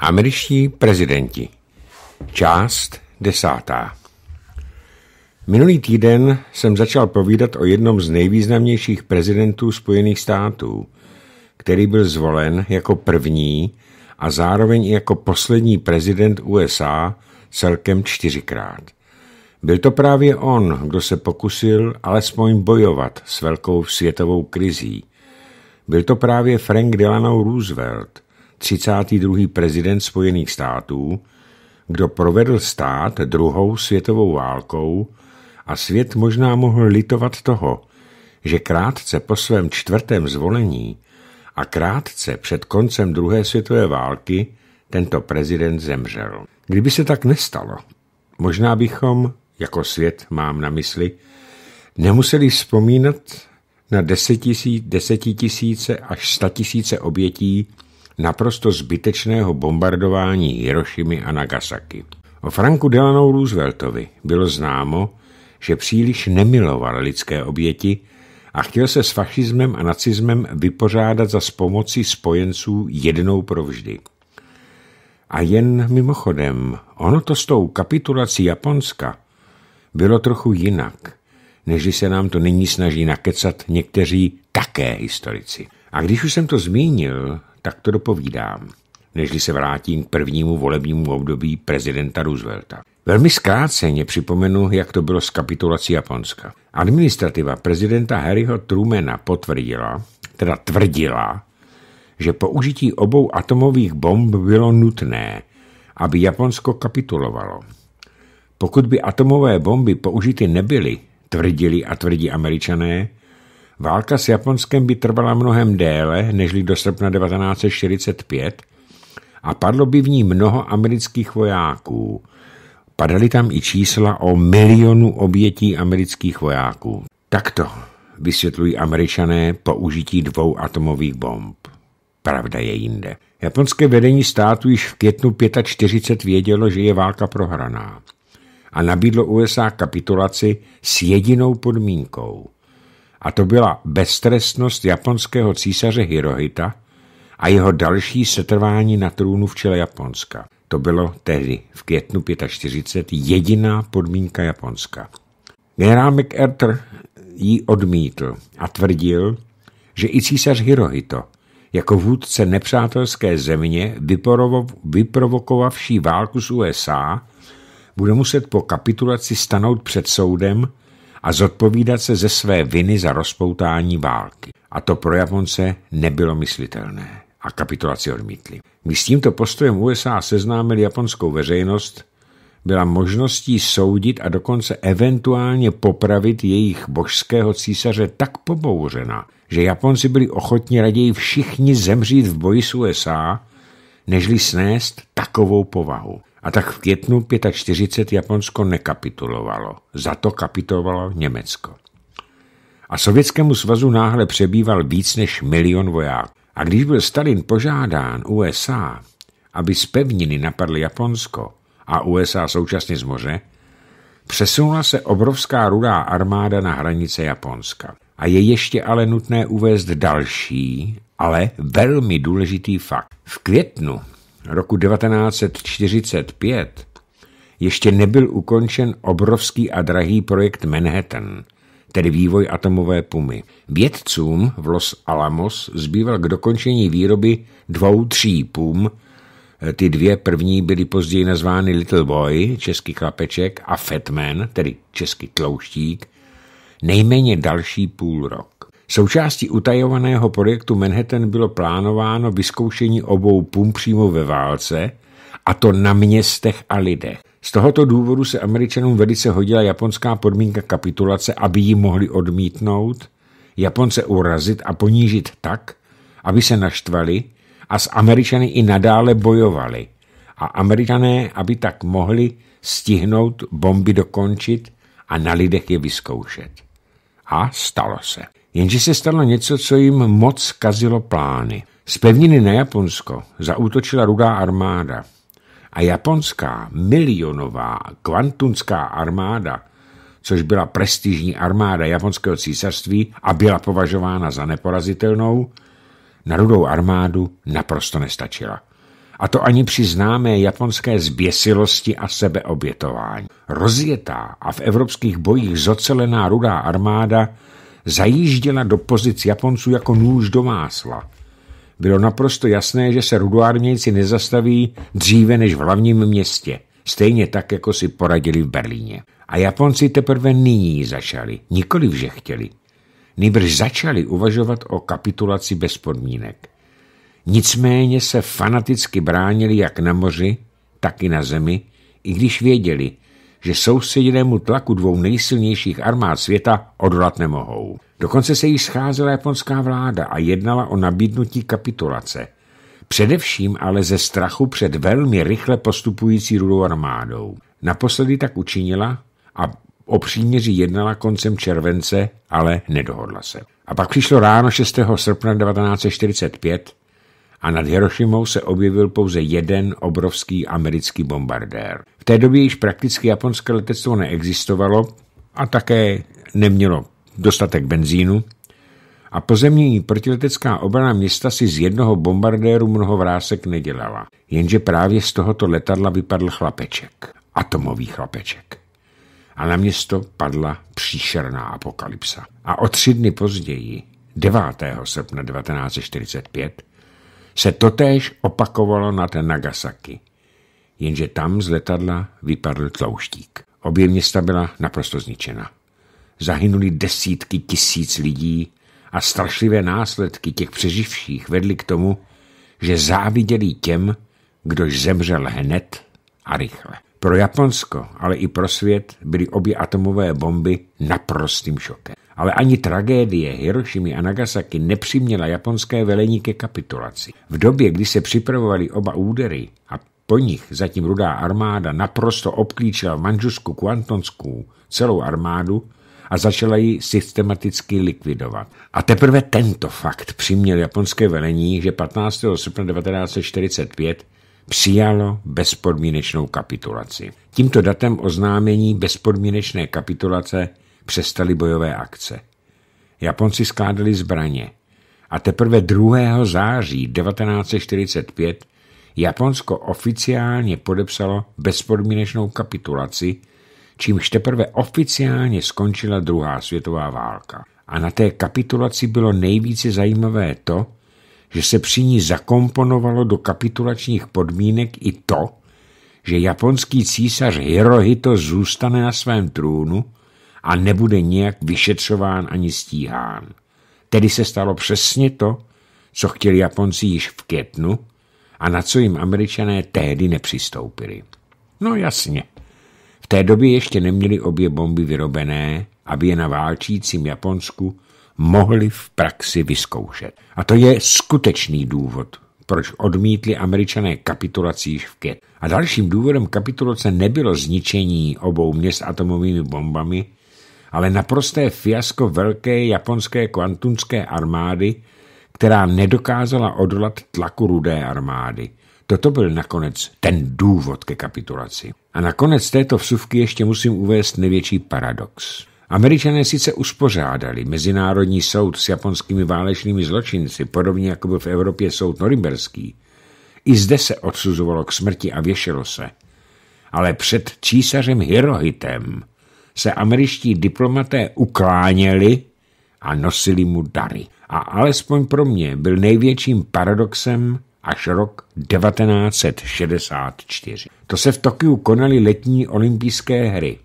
Američtí prezidenti Část desátá Minulý týden jsem začal povídat o jednom z nejvýznamnějších prezidentů Spojených států, který byl zvolen jako první a zároveň i jako poslední prezident USA celkem čtyřikrát. Byl to právě on, kdo se pokusil alespoň bojovat s velkou světovou krizí. Byl to právě Frank Delano Roosevelt – 32. prezident Spojených států, kdo provedl stát druhou světovou válkou a svět možná mohl litovat toho, že krátce po svém čtvrtém zvolení a krátce před koncem druhé světové války tento prezident zemřel. Kdyby se tak nestalo, možná bychom, jako svět mám na mysli, nemuseli vzpomínat na desetitisíce až statisíce obětí naprosto zbytečného bombardování Hirošimi a Nagasaki. O Franku Delano Rooseveltovi bylo známo, že příliš nemiloval lidské oběti a chtěl se s fašismem a nacismem vypořádat za pomocí spojenců jednou provždy. A jen mimochodem, ono to s tou kapitulací Japonska bylo trochu jinak, než se nám to nyní snaží nakecat někteří také historici. A když už jsem to zmínil, tak to dopovídám, nežli se vrátím k prvnímu volebnímu období prezidenta Roosevelta. Velmi zkráceně připomenu, jak to bylo s kapitulací Japonska. Administrativa prezidenta Harryho Trumana potvrdila, teda tvrdila, že použití obou atomových bomb bylo nutné, aby Japonsko kapitulovalo. Pokud by atomové bomby použity nebyly, tvrdili a tvrdí američané, Válka s Japonskem by trvala mnohem déle, nežli do srpna 1945, a padlo by v ní mnoho amerických vojáků. Padaly tam i čísla o milionu obětí amerických vojáků. Takto vysvětlují američané použití dvou atomových bomb. Pravda je jinde. Japonské vedení státu již v květnu 45 vědělo, že je válka prohraná a nabídlo USA kapitulaci s jedinou podmínkou a to byla beztrestnost japonského císaře Hirohita a jeho další setrvání na trůnu v čele Japonska. To bylo tehdy v květnu 45 jediná podmínka Japonska. Generál McArthur ji odmítl a tvrdil, že i císař Hirohito jako vůdce nepřátelské země vyprovokovavší válku s USA bude muset po kapitulaci stanout před soudem a zodpovídat se ze své viny za rozpoutání války. A to pro Japonce nebylo myslitelné a kapitulaci odmítli. Když s tímto postojem USA seznámil japonskou veřejnost, byla možností soudit a dokonce eventuálně popravit jejich božského císaře tak pobouřena, že Japonci byli ochotni raději všichni zemřít v boji s USA, nežli snést takovou povahu. A tak v květnu 45 Japonsko nekapitulovalo. Za to kapitulovalo Německo. A Sovětskému svazu náhle přebýval víc než milion vojáků. A když byl Stalin požádán USA, aby z pevniny napadl Japonsko a USA současně z moře, přesunula se obrovská rudá armáda na hranice Japonska. A je ještě ale nutné uvést další, ale velmi důležitý fakt. V květnu roku 1945 ještě nebyl ukončen obrovský a drahý projekt Manhattan, tedy vývoj atomové pumy. Vědcům v Los Alamos zbýval k dokončení výroby dvou tří pum, e, ty dvě první byly později nazvány Little Boy, český chlapeček, a Fatman, tedy český tlouštík, nejméně další půl rok. Součástí utajovaného projektu Manhattan bylo plánováno vyzkoušení obou pump přímo ve válce, a to na městech a lidech. Z tohoto důvodu se Američanům velice hodila japonská podmínka kapitulace, aby ji mohli odmítnout, Japonce urazit a ponížit tak, aby se naštvali a s Američany i nadále bojovali. A Američané, aby tak mohli stihnout bomby dokončit a na lidech je vyzkoušet. A stalo se. Jenže se stalo něco, co jim moc kazilo plány. Z pevniny na Japonsko zaútočila rudá armáda a japonská milionová kvantunská armáda, což byla prestižní armáda japonského císařství a byla považována za neporazitelnou, na rudou armádu naprosto nestačila. A to ani při známé japonské zběsilosti a sebeobětování. Rozjetá a v evropských bojích zocelená rudá armáda zajížděla do pozic Japonců jako nůž do másla. Bylo naprosto jasné, že se rudoarmějci nezastaví dříve než v hlavním městě, stejně tak, jako si poradili v Berlíně. A Japonci teprve nyní začali, nikoli že chtěli. Nýbrž začali uvažovat o kapitulaci bez podmínek. Nicméně se fanaticky bránili jak na moři, tak i na zemi, i když věděli, že soustředěnému tlaku dvou nejsilnějších armád světa odolat nemohou. Dokonce se jí scházela japonská vláda a jednala o nabídnutí kapitulace. Především ale ze strachu před velmi rychle postupující rudou armádou. Naposledy tak učinila a o příměří jednala koncem července, ale nedohodla se. A pak přišlo ráno 6. srpna 1945 a nad Hirošimou se objevil pouze jeden obrovský americký bombardér. V té době již prakticky japonské letectvo neexistovalo a také nemělo dostatek benzínu a pozemní protiletecká obrana města si z jednoho bombardéru mnoho vrásek nedělala. Jenže právě z tohoto letadla vypadl chlapeček. Atomový chlapeček. A na město padla příšerná apokalypsa. A o tři dny později, 9. srpna 1945, se totéž opakovalo nad Nagasaki. Jenže tam z letadla vypadl tlouštík. Obě města byla naprosto zničena. Zahynuli desítky tisíc lidí a strašlivé následky těch přeživších vedly k tomu, že záviděli těm, kdož zemřel hned a rychle. Pro Japonsko, ale i pro svět byly obě atomové bomby naprostým šokem. Ale ani tragédie Hirošimi a Nagasaki nepřiměla japonské velení ke kapitulaci. V době, kdy se připravovali oba údery a po nich zatím rudá armáda naprosto obklíčila v Manžusku kuantonskou celou armádu, a začala ji systematicky likvidovat. A teprve tento fakt přiměl japonské velení, že 15. srpna 1945 přijalo bezpodmínečnou kapitulaci. Tímto datem oznámení bezpodmínečné kapitulace přestaly bojové akce. Japonci skládali zbraně a teprve 2. září 1945 Japonsko oficiálně podepsalo bezpodmínečnou kapitulaci, čímž teprve oficiálně skončila druhá světová válka. A na té kapitulaci bylo nejvíce zajímavé to, že se při ní zakomponovalo do kapitulačních podmínek i to, že japonský císař Hirohito zůstane na svém trůnu a nebude nijak vyšetřován ani stíhán. Tedy se stalo přesně to, co chtěli Japonci již v květnu a na co jim američané tehdy nepřistoupili. No jasně, v té době ještě neměli obě bomby vyrobené, aby je na válčícím Japonsku mohli v praxi vyzkoušet. A to je skutečný důvod, proč odmítli američané kapitulaci již v květ. A dalším důvodem kapitulace nebylo zničení obou měst atomovými bombami, ale naprosté fiasko velké japonské kvantunské armády, která nedokázala odolat tlaku rudé armády. Toto byl nakonec ten důvod ke kapitulaci. A nakonec této vsuvky ještě musím uvést největší paradox. Američané sice uspořádali Mezinárodní soud s japonskými válečnými zločinci, podobně jako byl v Evropě soud norimberský. I zde se odsuzovalo k smrti a věšelo se. Ale před císařem Hirohitem se američtí diplomaté ukláněli a nosili mu dary. A alespoň pro mě byl největším paradoxem až rok 1964. To se v Tokiu konaly letní olympijské hry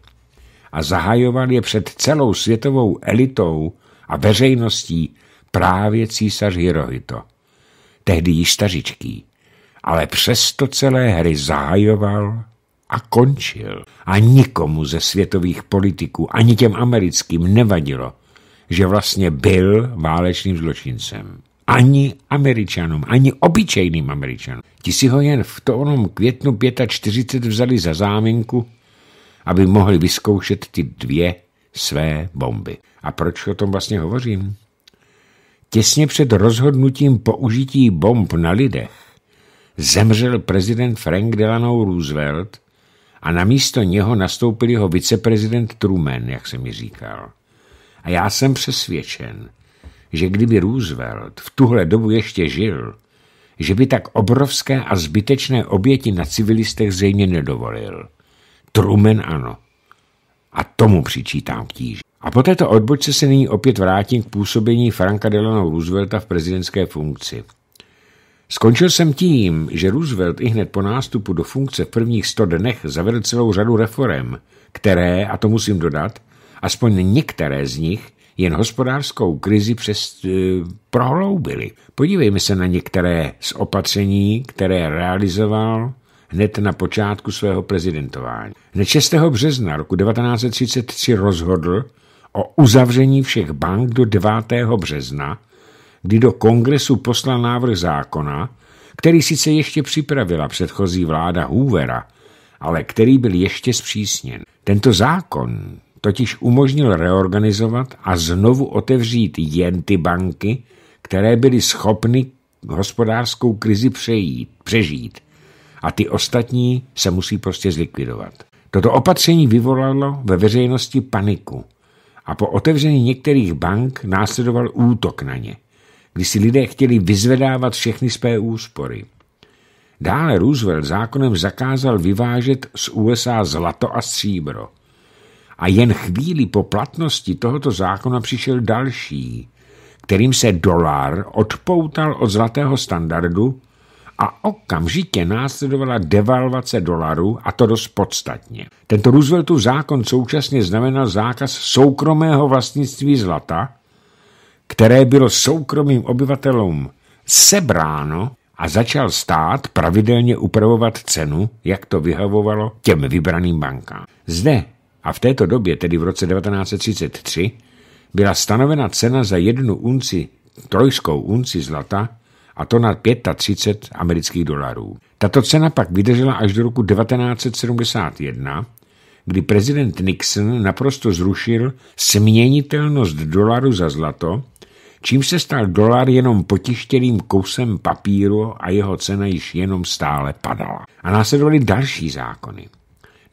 a zahajoval je před celou světovou elitou a veřejností právě císař Hirohito, tehdy již stařičký, ale přesto celé hry zahajoval a končil. A nikomu ze světových politiků, ani těm americkým, nevadilo, že vlastně byl válečným zločincem. Ani američanům, ani obyčejným američanům. Ti si ho jen v tom květnu 45 vzali za záminku, aby mohli vyzkoušet ty dvě své bomby. A proč o tom vlastně hovořím? Těsně před rozhodnutím použití bomb na lidech zemřel prezident Frank Delano Roosevelt a na místo něho nastoupil jeho viceprezident Truman, jak se mi říkal. A já jsem přesvědčen, že kdyby Roosevelt v tuhle dobu ještě žil, že by tak obrovské a zbytečné oběti na civilistech zřejmě nedovolil. Truman ano. A tomu přičítám tíž. A po této odbočce se nyní opět vrátím k působení Franka Delano Roosevelta v prezidentské funkci. Skončil jsem tím, že Roosevelt i hned po nástupu do funkce v prvních sto dnech zavedl celou řadu reform, které, a to musím dodat, aspoň některé z nich jen hospodářskou krizi přes, e, prohloubily. Podívejme se na některé z opatření, které realizoval hned na počátku svého prezidentování. Hned 6. března roku 1933 rozhodl o uzavření všech bank do 9. března kdy do kongresu poslal návrh zákona, který sice ještě připravila předchozí vláda Hoovera, ale který byl ještě zpřísněn. Tento zákon totiž umožnil reorganizovat a znovu otevřít jen ty banky, které byly schopny hospodářskou krizi přejít, přežít a ty ostatní se musí prostě zlikvidovat. Toto opatření vyvolalo ve veřejnosti paniku a po otevření některých bank následoval útok na ně – kdy si lidé chtěli vyzvedávat všechny své úspory. Dále Roosevelt zákonem zakázal vyvážet z USA zlato a stříbro. A jen chvíli po platnosti tohoto zákona přišel další, kterým se dolar odpoutal od zlatého standardu a okamžitě následovala devalvace dolaru a to dost podstatně. Tento Rooseveltův zákon současně znamenal zákaz soukromého vlastnictví zlata které bylo soukromým obyvatelům sebráno a začal stát pravidelně upravovat cenu, jak to vyhovovalo těm vybraným bankám. Zde a v této době, tedy v roce 1933, byla stanovena cena za jednu unci, trojskou unci zlata, a to na 35 amerických dolarů. Tato cena pak vydržela až do roku 1971, kdy prezident Nixon naprosto zrušil směnitelnost dolaru za zlato, čím se stal dolar jenom potištěným kousem papíru a jeho cena již jenom stále padala. A následovaly další zákony.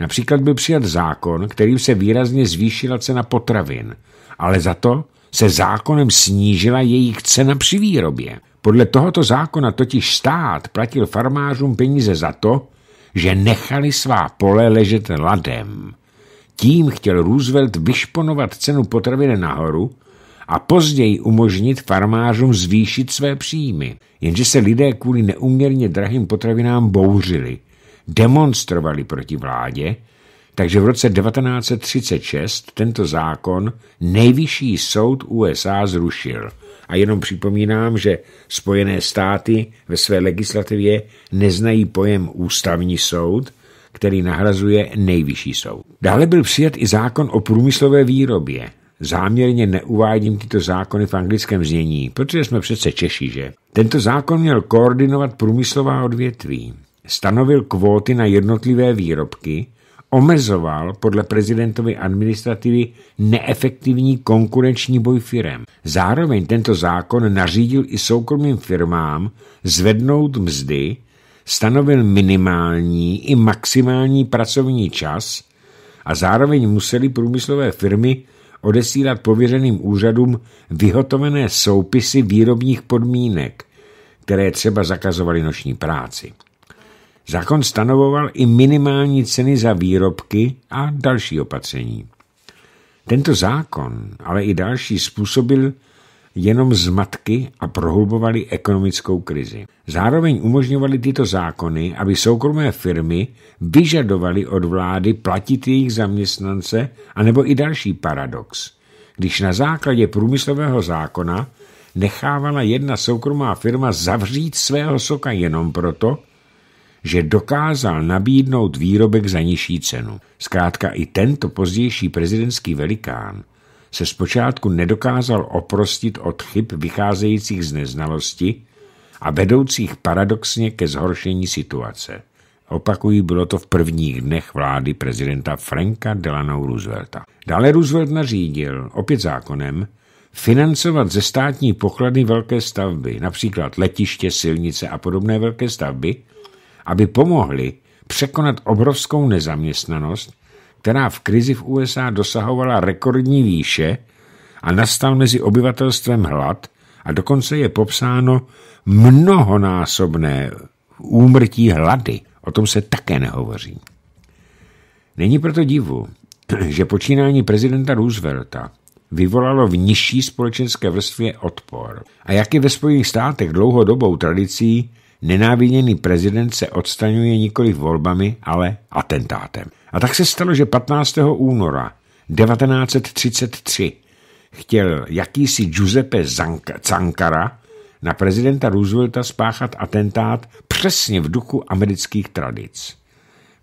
Například byl přijat zákon, kterým se výrazně zvýšila cena potravin, ale za to se zákonem snížila jejich cena při výrobě. Podle tohoto zákona totiž stát platil farmářům peníze za to, že nechali svá pole ležet ladem. Tím chtěl Roosevelt vyšponovat cenu potraviny nahoru a později umožnit farmářům zvýšit své příjmy. Jenže se lidé kvůli neuměrně drahým potravinám bouřili, demonstrovali proti vládě takže v roce 1936 tento zákon nejvyšší soud USA zrušil. A jenom připomínám, že Spojené státy ve své legislativě neznají pojem ústavní soud, který nahrazuje nejvyšší soud. Dále byl přijat i zákon o průmyslové výrobě. Záměrně neuvádím tyto zákony v anglickém znění, protože jsme přece Češi, že? Tento zákon měl koordinovat průmyslová odvětví. Stanovil kvóty na jednotlivé výrobky, omezoval podle prezidentovy administrativy neefektivní konkurenční boj firem. Zároveň tento zákon nařídil i soukromým firmám zvednout mzdy, stanovil minimální i maximální pracovní čas a zároveň museli průmyslové firmy odesílat pověřeným úřadům vyhotovené soupisy výrobních podmínek, které třeba zakazovaly noční práci. Zákon stanovoval i minimální ceny za výrobky a další opatření. Tento zákon, ale i další způsobil jenom zmatky a prohlubovali ekonomickou krizi. Zároveň umožňovali tyto zákony, aby soukromé firmy vyžadovaly od vlády platit jejich zaměstnance, anebo i další paradox. Když na základě průmyslového zákona nechávala jedna soukromá firma zavřít svého soka jenom proto, že dokázal nabídnout výrobek za nižší cenu. Zkrátka i tento pozdější prezidentský velikán se zpočátku nedokázal oprostit od chyb vycházejících z neznalosti a vedoucích paradoxně ke zhoršení situace. Opakují, bylo to v prvních dnech vlády prezidenta Franka Delano Roosevelta. Dále Roosevelt nařídil, opět zákonem, financovat ze státní pokladny velké stavby, například letiště, silnice a podobné velké stavby, aby pomohli překonat obrovskou nezaměstnanost, která v krizi v USA dosahovala rekordní výše a nastal mezi obyvatelstvem hlad a dokonce je popsáno mnohonásobné úmrtí hlady. O tom se také nehovoří. Není proto divu, že počínání prezidenta Roosevelta vyvolalo v nižší společenské vrstvě odpor. A jak je ve Spojených státech dlouhodobou tradicí, nenáviděný prezident se odstaňuje nikoli volbami, ale atentátem. A tak se stalo, že 15. února 1933 chtěl jakýsi Giuseppe Zankara na prezidenta Roosevelta spáchat atentát přesně v duchu amerických tradic.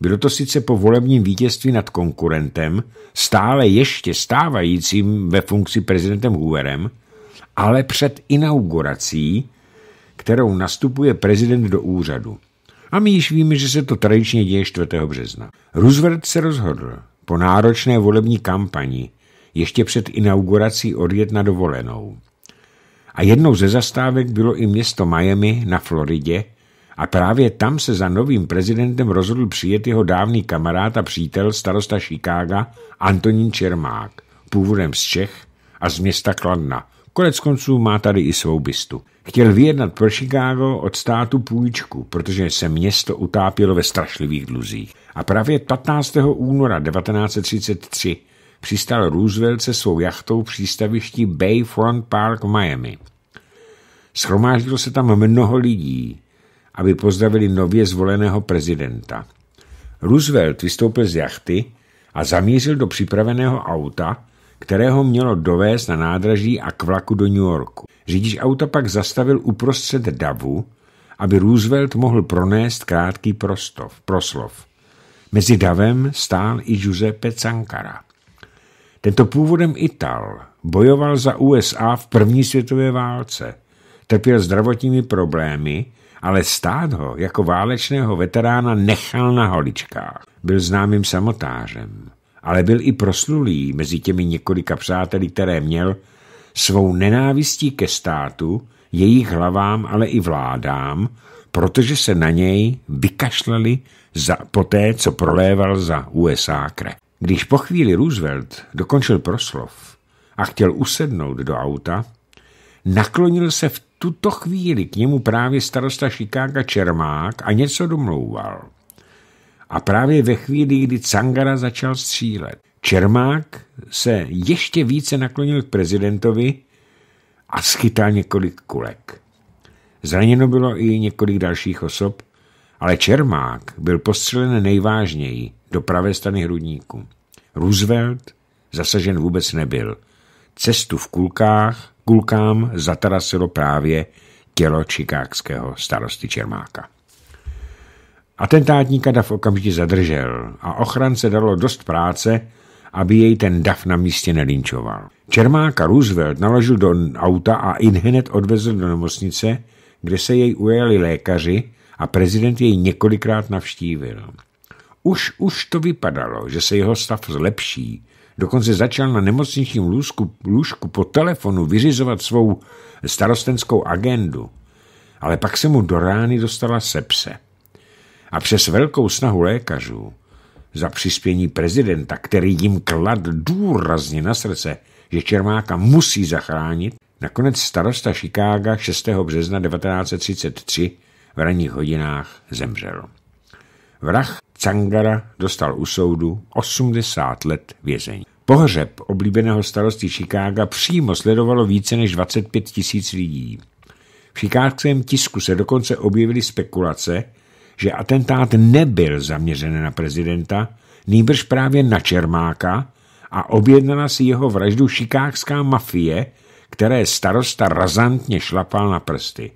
Bylo to sice po volebním vítězství nad konkurentem, stále ještě stávajícím ve funkci prezidentem Hooverem, ale před inaugurací kterou nastupuje prezident do úřadu. A my již víme, že se to tradičně děje 4. března. Roosevelt se rozhodl po náročné volební kampani ještě před inaugurací odjet na dovolenou. A jednou ze zastávek bylo i město Miami na Floridě a právě tam se za novým prezidentem rozhodl přijet jeho dávný kamarád a přítel starosta Chicaga Antonín Čermák, původem z Čech a z města Kladna. Konec konců má tady i svou bystu. Chtěl vyjednat pro Chicago od státu půjčku, protože se město utápělo ve strašlivých dluzích. A právě 15. února 1933 přistal Roosevelt se svou jachtou v přístavišti Bayfront Park v Miami. Schromáždilo se tam mnoho lidí, aby pozdravili nově zvoleného prezidenta. Roosevelt vystoupil z jachty a zamířil do připraveného auta, kterého mělo dovést na nádraží a k vlaku do New Yorku. Řidič auta pak zastavil uprostřed davu, aby Roosevelt mohl pronést krátký prostov, proslov. Mezi davem stál i Giuseppe Sankara. Tento původem Ital bojoval za USA v první světové válce. Trpěl zdravotními problémy, ale stát ho jako válečného veterána nechal na holičkách. Byl známým samotářem, ale byl i proslulý mezi těmi několika přáteli, které měl svou nenávistí ke státu, jejich hlavám, ale i vládám, protože se na něj vykašlali za, poté, co proléval za USA krev. Když po chvíli Roosevelt dokončil proslov a chtěl usednout do auta, naklonil se v tuto chvíli k němu právě starosta Chicaga Čermák a něco domlouval. A právě ve chvíli, kdy Cangara začal střílet. Čermák se ještě více naklonil k prezidentovi a schytal několik kulek. Zraněno bylo i několik dalších osob, ale Čermák byl postřelen nejvážněji do pravé strany hrudníku. Roosevelt zasažen vůbec nebyl. Cestu v kulkách, kulkám zatarasilo právě tělo čikákského starosty Čermáka. Atentátníka Dav okamžitě zadržel a ochrance dalo dost práce, aby jej ten dav na místě nelinčoval. Čermáka Roosevelt naložil do auta a inhenet odvezl do nemocnice, kde se jej ujeli lékaři a prezident jej několikrát navštívil. Už, už to vypadalo, že se jeho stav zlepší. Dokonce začal na nemocničním lůžku, lůžku po telefonu vyřizovat svou starostenskou agendu. Ale pak se mu do rány dostala sepse. A přes velkou snahu lékařů za přispění prezidenta, který jim klad důrazně na srdce, že Čermáka musí zachránit, nakonec starosta Chicaga 6. března 1933 v ranních hodinách zemřel. Vrah Cangara dostal u soudu 80 let vězení. Pohřeb oblíbeného starosti Chicaga přímo sledovalo více než 25 tisíc lidí. V chicagském tisku se dokonce objevily spekulace, že atentát nebyl zaměřen na prezidenta, nýbrž právě na Čermáka a objednala si jeho vraždu šikákská mafie, které starosta razantně šlapal na prsty.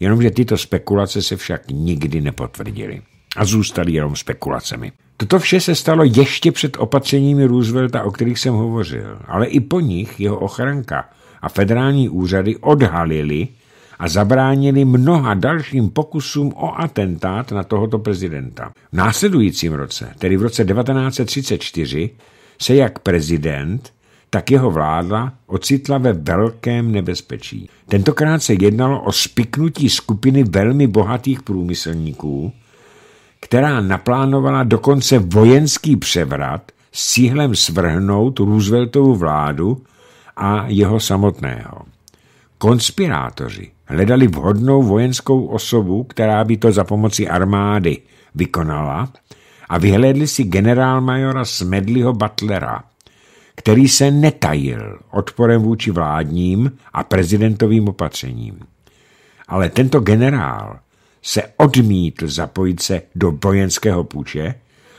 Jenomže tyto spekulace se však nikdy nepotvrdily a zůstaly jenom spekulacemi. Toto vše se stalo ještě před opatřeními Roosevelta, o kterých jsem hovořil, ale i po nich jeho ochranka a federální úřady odhalili, a zabránili mnoha dalším pokusům o atentát na tohoto prezidenta. V následujícím roce, tedy v roce 1934, se jak prezident, tak jeho vláda ocitla ve velkém nebezpečí. Tentokrát se jednalo o spiknutí skupiny velmi bohatých průmyslníků, která naplánovala dokonce vojenský převrat s cílem svrhnout Rooseveltovu vládu a jeho samotného. Konspirátoři hledali vhodnou vojenskou osobu, která by to za pomoci armády vykonala a vyhledli si generálmajora Smedliho Butlera, který se netajil odporem vůči vládním a prezidentovým opatřením. Ale tento generál se odmítl zapojit se do vojenského půče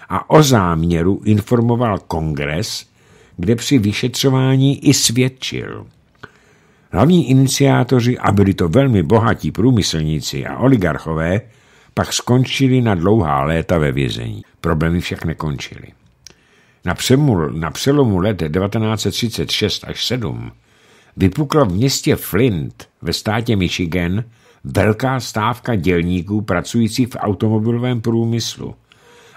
a o záměru informoval kongres, kde při vyšetřování i svědčil – Hlavní iniciátoři, a byli to velmi bohatí průmyslníci a oligarchové, pak skončili na dlouhá léta ve vězení. Problémy však nekončily. Na, přemul, na přelomu let 1936 až 7 vypukla v městě Flint ve státě Michigan velká stávka dělníků pracujících v automobilovém průmyslu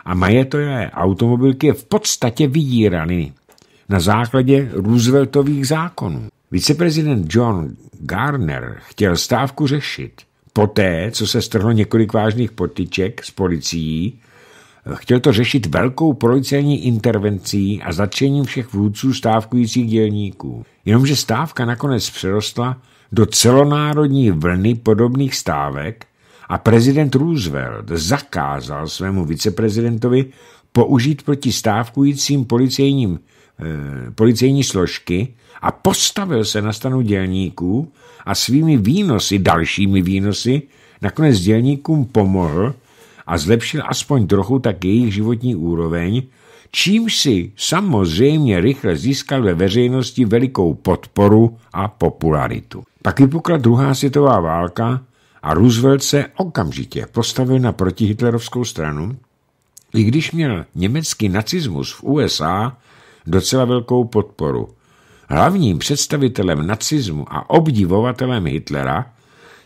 a majetové automobilky v podstatě vydíraly na základě Rooseveltových zákonů. Viceprezident John Garner chtěl stávku řešit. Poté, co se strhlo několik vážných potyček s policií, chtěl to řešit velkou policejní intervencí a zatčením všech vůdců stávkujících dělníků. Jenomže stávka nakonec přerostla do celonárodní vlny podobných stávek a prezident Roosevelt zakázal svému viceprezidentovi použít proti stávkujícím policejním Eh, policejní složky a postavil se na stanu dělníků a svými výnosy, dalšími výnosy, nakonec dělníkům pomohl a zlepšil aspoň trochu tak jejich životní úroveň, čímž si samozřejmě rychle získal ve veřejnosti velikou podporu a popularitu. Pak vypukla druhá světová válka a Roosevelt se okamžitě postavil na protihitlerovskou stranu, i když měl německý nacismus v USA docela velkou podporu. Hlavním představitelem nacismu a obdivovatelem Hitlera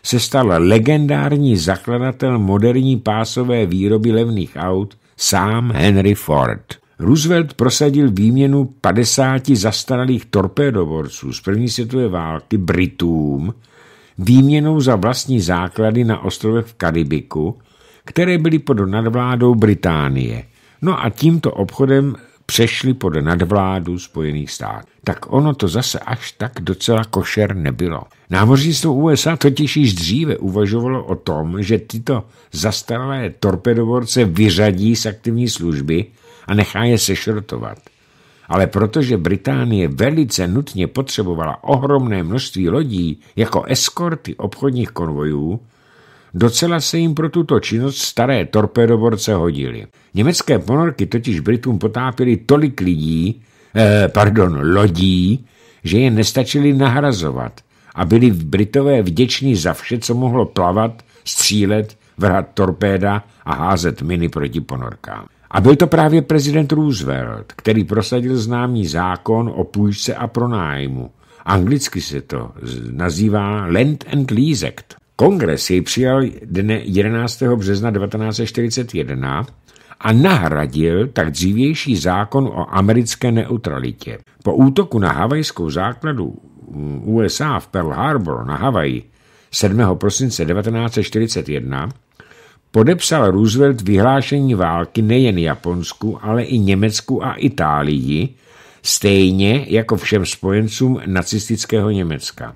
se stal legendární zakladatel moderní pásové výroby levných aut sám Henry Ford. Roosevelt prosadil výměnu 50 zastaralých torpédoborců z první světové války Britům výměnou za vlastní základy na ostrovech v Karibiku, které byly pod nadvládou Británie. No a tímto obchodem přešli pod nadvládu Spojených států. Tak ono to zase až tak docela košer nebylo. Námořnictvo USA totiž již dříve uvažovalo o tom, že tyto zastaralé torpedovorce vyřadí z aktivní služby a nechá je sešrotovat. Ale protože Británie velice nutně potřebovala ohromné množství lodí jako eskorty obchodních konvojů, Docela se jim pro tuto činnost staré torpedoborce hodily. Německé ponorky totiž Britům potápily tolik lidí, eh, pardon, lodí, že je nestačili nahrazovat a byli v Britové vděční za vše, co mohlo plavat, střílet, vrhat torpéda a házet miny proti ponorkám. A byl to právě prezident Roosevelt, který prosadil známý zákon o půjčce a pronájmu. Anglicky se to nazývá Land and Lease Act. Kongres jej přijal dne 11. března 1941 a nahradil tak dřívější zákon o americké neutralitě. Po útoku na havajskou základu USA v Pearl Harbor na Havaji 7. prosince 1941 podepsal Roosevelt vyhlášení války nejen Japonsku, ale i Německu a Itálii, stejně jako všem spojencům nacistického Německa.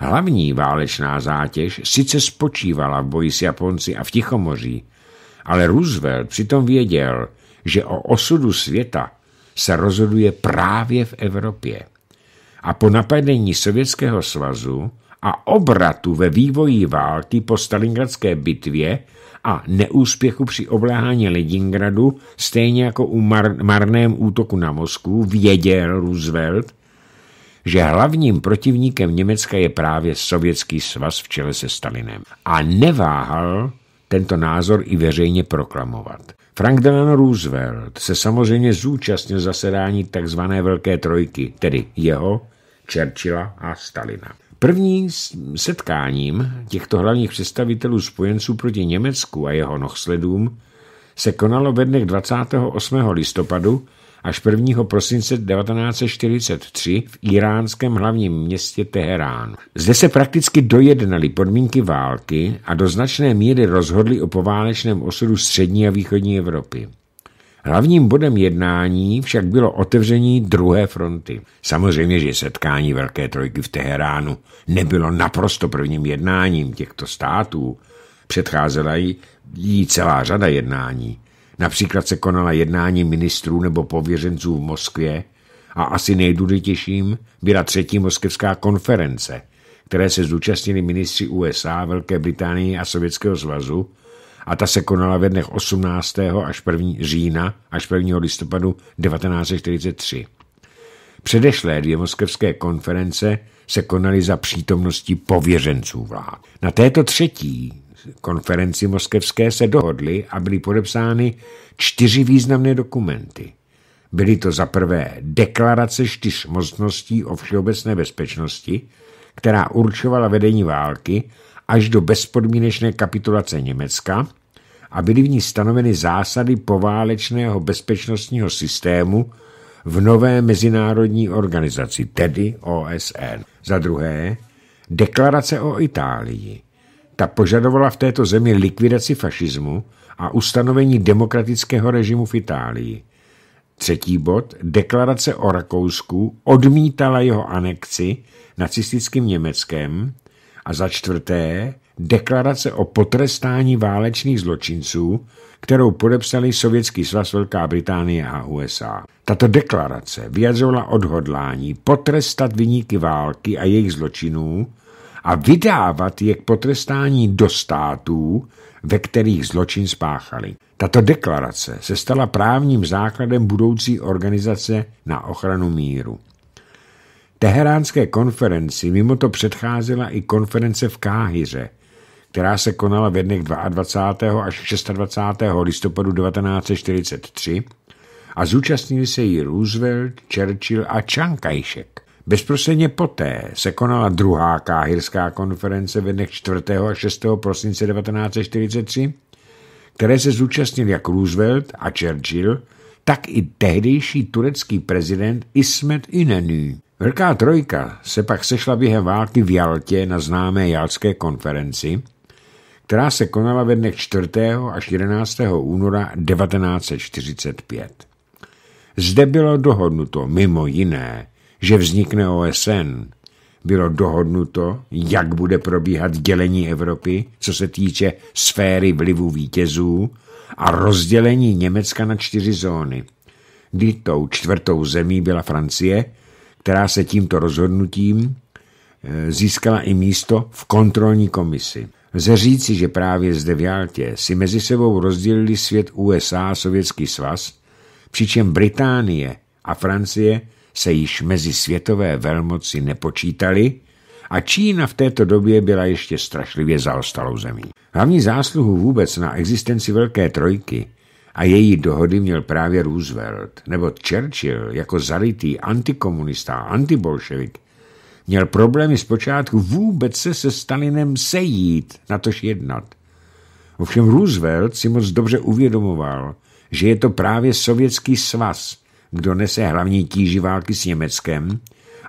Hlavní válečná zátěž sice spočívala v boji s Japonci a v Tichomoří, ale Roosevelt přitom věděl, že o osudu světa se rozhoduje právě v Evropě. A po napadení Sovětského svazu a obratu ve vývoji války po Stalingradské bitvě a neúspěchu při obléhání Leningradu, stejně jako u mar- marném útoku na Moskvu, věděl Roosevelt, že hlavním protivníkem Německa je právě Sovětský svaz v čele se Stalinem. A neváhal tento názor i veřejně proklamovat. Frank Delano Roosevelt se samozřejmě zúčastnil zasedání tzv. Velké trojky, tedy jeho, Churchilla a Stalina. První setkáním těchto hlavních představitelů spojenců proti Německu a jeho nohsledům se konalo ve dnech 28. listopadu až 1. prosince 1943 v iránském hlavním městě Teheránu. Zde se prakticky dojednali podmínky války a do značné míry rozhodli o poválečném osudu střední a východní Evropy. Hlavním bodem jednání však bylo otevření druhé fronty. Samozřejmě, že setkání Velké trojky v Teheránu nebylo naprosto prvním jednáním těchto států. Předcházela jí celá řada jednání. Například se konala jednání ministrů nebo pověřenců v Moskvě a asi nejdůležitějším byla třetí moskevská konference, které se zúčastnili ministři USA, Velké Británie a Sovětského svazu a ta se konala ve dnech 18. až 1. října až 1. listopadu 1943. Předešlé dvě moskevské konference se konaly za přítomností pověřenců vlád. Na této třetí konferenci moskevské se dohodli a byly podepsány čtyři významné dokumenty. Byly to za prvé deklarace čtyř mocností o všeobecné bezpečnosti, která určovala vedení války až do bezpodmínečné kapitulace Německa a byly v ní stanoveny zásady poválečného bezpečnostního systému v nové mezinárodní organizaci, tedy OSN. Za druhé, deklarace o Itálii, ta požadovala v této zemi likvidaci fašismu a ustanovení demokratického režimu v Itálii. Třetí bod, deklarace o Rakousku odmítala jeho anekci nacistickým Německem a za čtvrté, deklarace o potrestání válečných zločinců, kterou podepsali Sovětský svaz Velká Británie a USA. Tato deklarace vyjadřovala odhodlání potrestat vyníky války a jejich zločinů a vydávat je k potrestání do států, ve kterých zločin spáchali. Tato deklarace se stala právním základem budoucí organizace na ochranu míru. Teheránské konferenci mimo to předcházela i konference v Káhyře, která se konala ve dnech 22. až 26. listopadu 1943 a zúčastnili se jí Roosevelt, Churchill a Chiang Kai-shek. Bezprostředně poté se konala druhá káhirská konference ve dnech 4. a 6. prosince 1943, které se zúčastnil jak Roosevelt a Churchill, tak i tehdejší turecký prezident Ismet Inenu. Velká trojka se pak sešla během války v Jaltě na známé Jalské konferenci, která se konala ve dnech 4. až 11. února 1945. Zde bylo dohodnuto mimo jiné, že vznikne OSN. Bylo dohodnuto, jak bude probíhat dělení Evropy, co se týče sféry vlivu vítězů a rozdělení Německa na čtyři zóny. Kdy tou čtvrtou zemí byla Francie, která se tímto rozhodnutím eh, získala i místo v kontrolní komisi. Lze říci, že právě zde v Jaltě si mezi sebou rozdělili svět USA a Sovětský svaz, přičem Británie a Francie se již mezi světové velmoci nepočítali a Čína v této době byla ještě strašlivě zaostalou zemí. Hlavní zásluhu vůbec na existenci Velké trojky a její dohody měl právě Roosevelt, nebo Churchill jako zarytý antikomunista, antibolševik, měl problémy zpočátku vůbec se se Stalinem sejít, natož jednat. Ovšem Roosevelt si moc dobře uvědomoval, že je to právě sovětský svaz, kdo nese hlavní tíži války s Německem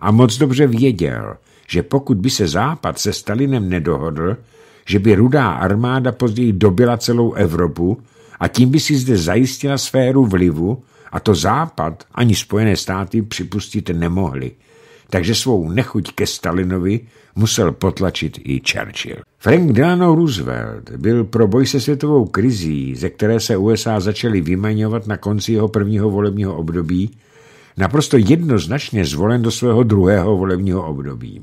a moc dobře věděl, že pokud by se Západ se Stalinem nedohodl, že by rudá armáda později dobila celou Evropu a tím by si zde zajistila sféru vlivu a to Západ ani Spojené státy připustit nemohli – takže svou nechuť ke Stalinovi musel potlačit i Churchill. Frank Delano Roosevelt byl pro boj se světovou krizí, ze které se USA začaly vymaňovat na konci jeho prvního volebního období, naprosto jednoznačně zvolen do svého druhého volebního období.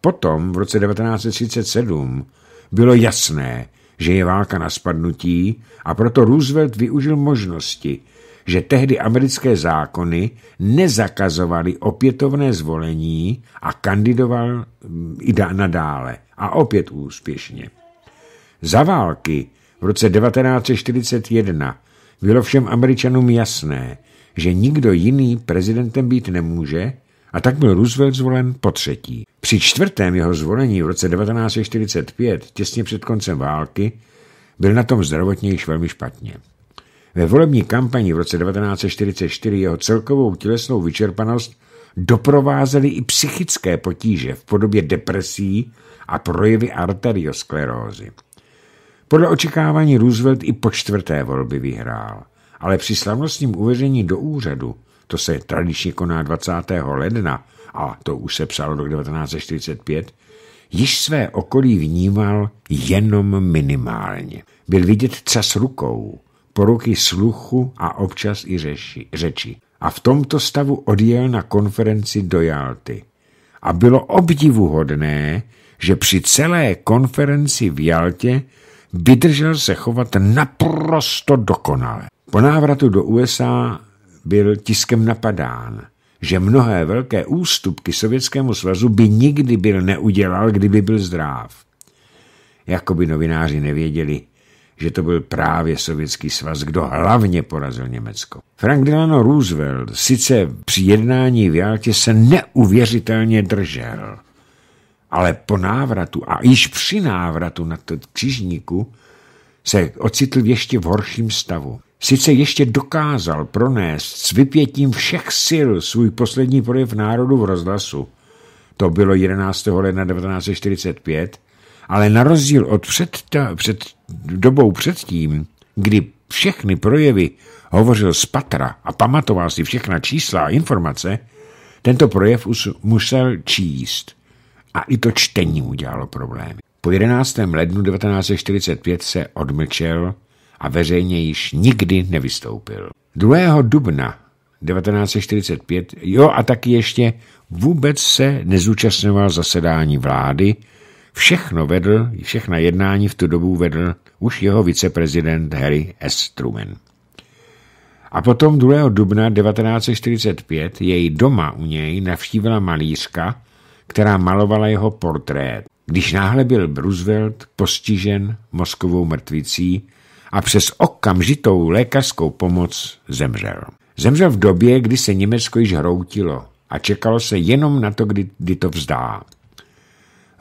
Potom, v roce 1937, bylo jasné, že je válka na spadnutí a proto Roosevelt využil možnosti, že tehdy americké zákony nezakazovaly opětovné zvolení a kandidoval mm, i nadále a opět úspěšně. Za války v roce 1941 bylo všem američanům jasné, že nikdo jiný prezidentem být nemůže a tak byl Roosevelt zvolen po třetí. Při čtvrtém jeho zvolení v roce 1945, těsně před koncem války, byl na tom zdravotně již velmi špatně. Ve volební kampani v roce 1944 jeho celkovou tělesnou vyčerpanost doprovázely i psychické potíže v podobě depresí a projevy arteriosklerózy. Podle očekávání Roosevelt i po čtvrté volby vyhrál, ale při slavnostním uveření do úřadu, to se tradičně koná 20. ledna, a to už se psalo do 1945, již své okolí vnímal jenom minimálně. Byl vidět čas rukou, poruchy sluchu a občas i řeši, řeči. A v tomto stavu odjel na konferenci do Jalty. A bylo obdivuhodné, že při celé konferenci v Jaltě vydržel se chovat naprosto dokonale. Po návratu do USA byl tiskem napadán, že mnohé velké ústupky Sovětskému svazu by nikdy byl neudělal, kdyby byl zdrav. Jakoby novináři nevěděli, že to byl právě Sovětský svaz, kdo hlavně porazil Německo. Frank Delano Roosevelt sice při jednání v Jaltě se neuvěřitelně držel, ale po návratu a již při návratu na to křižníku se ocitl ještě v horším stavu. Sice ještě dokázal pronést s vypětím všech sil svůj poslední projev národu v rozhlasu. To bylo 11. ledna 1945, ale na rozdíl od před, ta, před dobou předtím, kdy všechny projevy hovořil z patra a pamatoval si všechna čísla a informace, tento projev už musel číst. A i to čtení mu dělalo problémy. Po 11. lednu 1945 se odmlčel a veřejně již nikdy nevystoupil. 2. dubna 1945, jo a taky ještě vůbec se nezúčastňoval zasedání vlády, Všechno vedl, všechna jednání v tu dobu vedl už jeho viceprezident Harry S. Truman. A potom 2. dubna 1945 její doma u něj navštívila malířka, která malovala jeho portrét, když náhle byl Roosevelt postižen mozkovou mrtvicí a přes okamžitou lékařskou pomoc zemřel. Zemřel v době, kdy se Německo již hroutilo a čekalo se jenom na to, kdy, kdy to vzdá.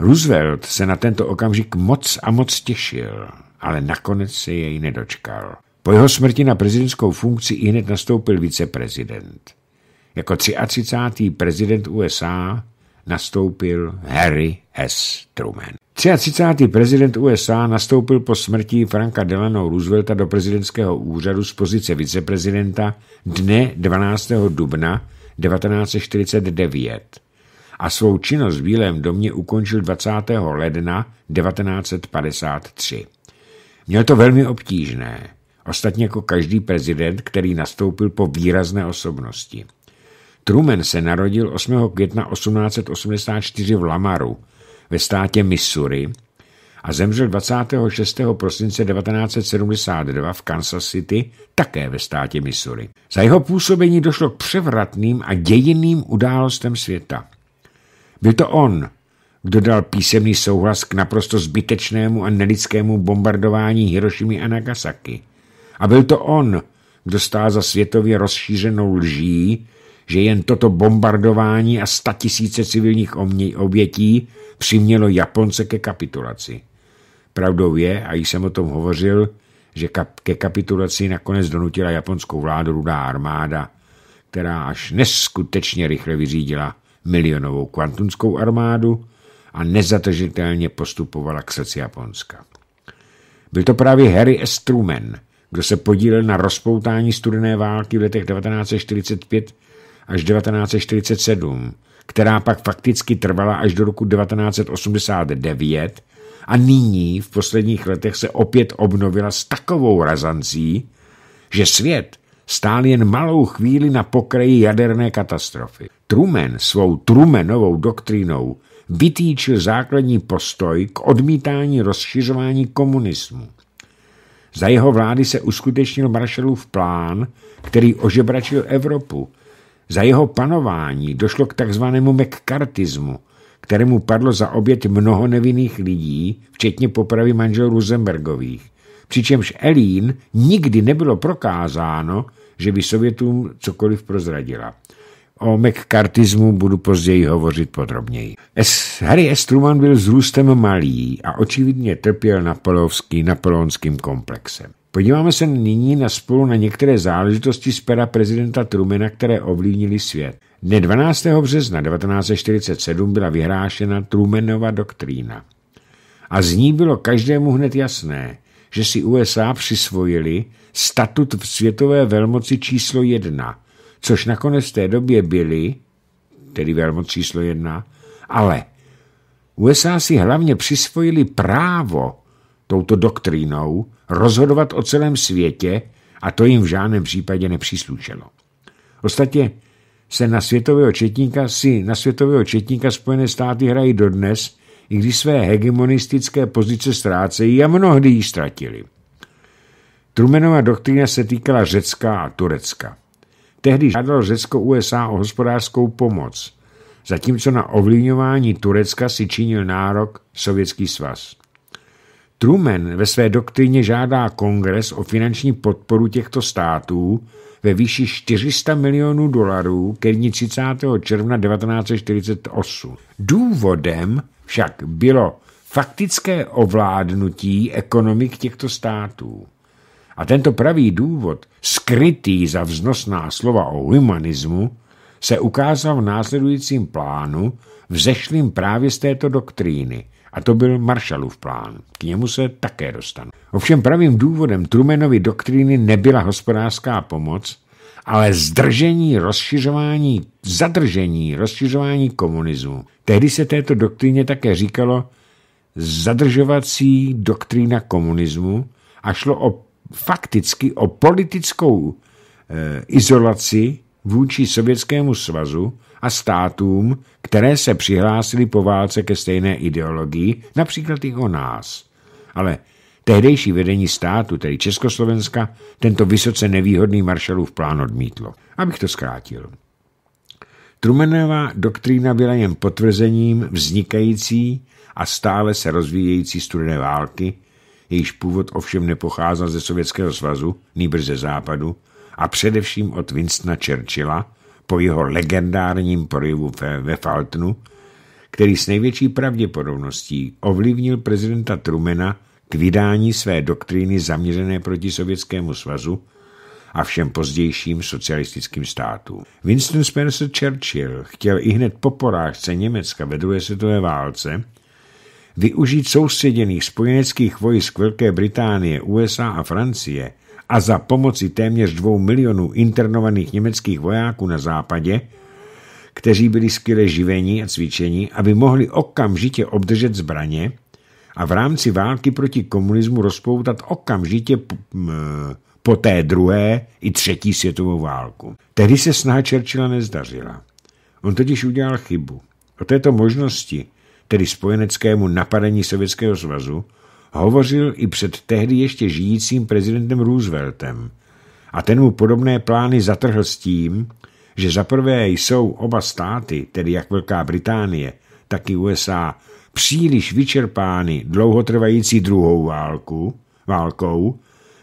Roosevelt se na tento okamžik moc a moc těšil, ale nakonec se jej nedočkal. Po jeho smrti na prezidentskou funkci i hned nastoupil viceprezident. Jako 33. prezident USA nastoupil Harry S. Truman. 33. prezident USA nastoupil po smrti Franka Delano Roosevelta do prezidentského úřadu z pozice viceprezidenta dne 12. dubna 1949 a svou činnost v Bílém domě ukončil 20. ledna 1953. Měl to velmi obtížné, ostatně jako každý prezident, který nastoupil po výrazné osobnosti. Truman se narodil 8. května 1884 v Lamaru ve státě Missouri a zemřel 26. prosince 1972 v Kansas City, také ve státě Missouri. Za jeho působení došlo k převratným a dějinným událostem světa. Byl to on, kdo dal písemný souhlas k naprosto zbytečnému a nelidskému bombardování Hirošimi a Nagasaki. A byl to on, kdo stál za světově rozšířenou lží, že jen toto bombardování a statisíce civilních obětí přimělo Japonce ke kapitulaci. Pravdou je, a již jsem o tom hovořil, že kap- ke kapitulaci nakonec donutila japonskou vládu rudá armáda, která až neskutečně rychle vyřídila milionovou kvantunskou armádu a nezatažitelně postupovala k srdci Japonska. Byl to právě Harry S. Truman, kdo se podílel na rozpoutání studené války v letech 1945 až 1947, která pak fakticky trvala až do roku 1989 a nyní v posledních letech se opět obnovila s takovou razancí, že svět stál jen malou chvíli na pokraji jaderné katastrofy. Truman svou Trumanovou doktrínou vytýčil základní postoj k odmítání rozšiřování komunismu. Za jeho vlády se uskutečnil Marshallův plán, který ožebračil Evropu. Za jeho panování došlo k takzvanému McCarthyismu, kterému padlo za oběť mnoho nevinných lidí, včetně popravy manželů Rosenbergových přičemž Elín nikdy nebylo prokázáno, že by Sovětům cokoliv prozradila. O McCartismu budu později hovořit podrobněji. S. Harry S. Truman byl zrůstem malý a očividně trpěl napolovský, napoleonským komplexem. Podíváme se nyní na spolu na některé záležitosti z pera prezidenta Trumena, které ovlivnili svět. Dne 12. března 1947 byla vyhrášena Trumanova doktrína. A z ní bylo každému hned jasné, že si USA přisvojili statut v světové velmoci číslo jedna, což nakonec té době byly, tedy velmoc číslo jedna, ale USA si hlavně přisvojili právo touto doktrínou rozhodovat o celém světě a to jim v žádném případě nepříslušelo. Ostatně se na světového četníka si na světového četníka Spojené státy hrají dodnes, i když své hegemonistické pozice ztrácejí a mnohdy ji ztratili. Trumanova doktrína se týkala Řecka a Turecka. Tehdy žádalo Řecko USA o hospodářskou pomoc, zatímco na ovlivňování Turecka si činil nárok Sovětský svaz. Truman ve své doktríně žádá kongres o finanční podporu těchto států ve výši 400 milionů dolarů ke dní 30. června 1948. Důvodem však bylo faktické ovládnutí ekonomik těchto států. A tento pravý důvod, skrytý za vznosná slova o humanismu, se ukázal v následujícím plánu, vzešlým právě z této doktríny, a to byl Marshallův plán. K němu se také dostanu. Ovšem pravým důvodem Trumanovy doktríny nebyla hospodářská pomoc, ale zdržení, rozšiřování, zadržení, rozšiřování komunismu. Tehdy se této doktríně také říkalo zadržovací doktrína komunismu a šlo o, fakticky o politickou e, izolaci vůči Sovětskému svazu a státům, které se přihlásily po válce ke stejné ideologii, například i o nás. Ale Tehdejší vedení státu, tedy Československa, tento vysoce nevýhodný maršalův plán odmítlo. Abych to zkrátil. Trumanová doktrína byla jen potvrzením vznikající a stále se rozvíjející studené války, jejíž původ ovšem nepocházel ze Sovětského svazu, nýbrž ze západu, a především od Winstona Churchilla po jeho legendárním projevu ve, Faltnu, který s největší pravděpodobností ovlivnil prezidenta Trumena k vydání své doktríny zaměřené proti Sovětskému svazu a všem pozdějším socialistickým státům. Winston Spencer Churchill chtěl i hned po porážce Německa ve druhé světové válce využít soustředěných spojeneckých vojsk Velké Británie, USA a Francie a za pomoci téměř dvou milionů internovaných německých vojáků na západě, kteří byli skvěle živení a cvičení, aby mohli okamžitě obdržet zbraně, a v rámci války proti komunismu rozpoutat okamžitě po té druhé i třetí světovou válku. Tehdy se snaha Churchilla nezdařila. On totiž udělal chybu. O této možnosti, tedy spojeneckému napadení Sovětského svazu, hovořil i před tehdy ještě žijícím prezidentem Rooseveltem a ten mu podobné plány zatrhl s tím, že zaprvé jsou oba státy, tedy jak Velká Británie, tak i USA, příliš vyčerpány dlouhotrvající druhou válku, válkou,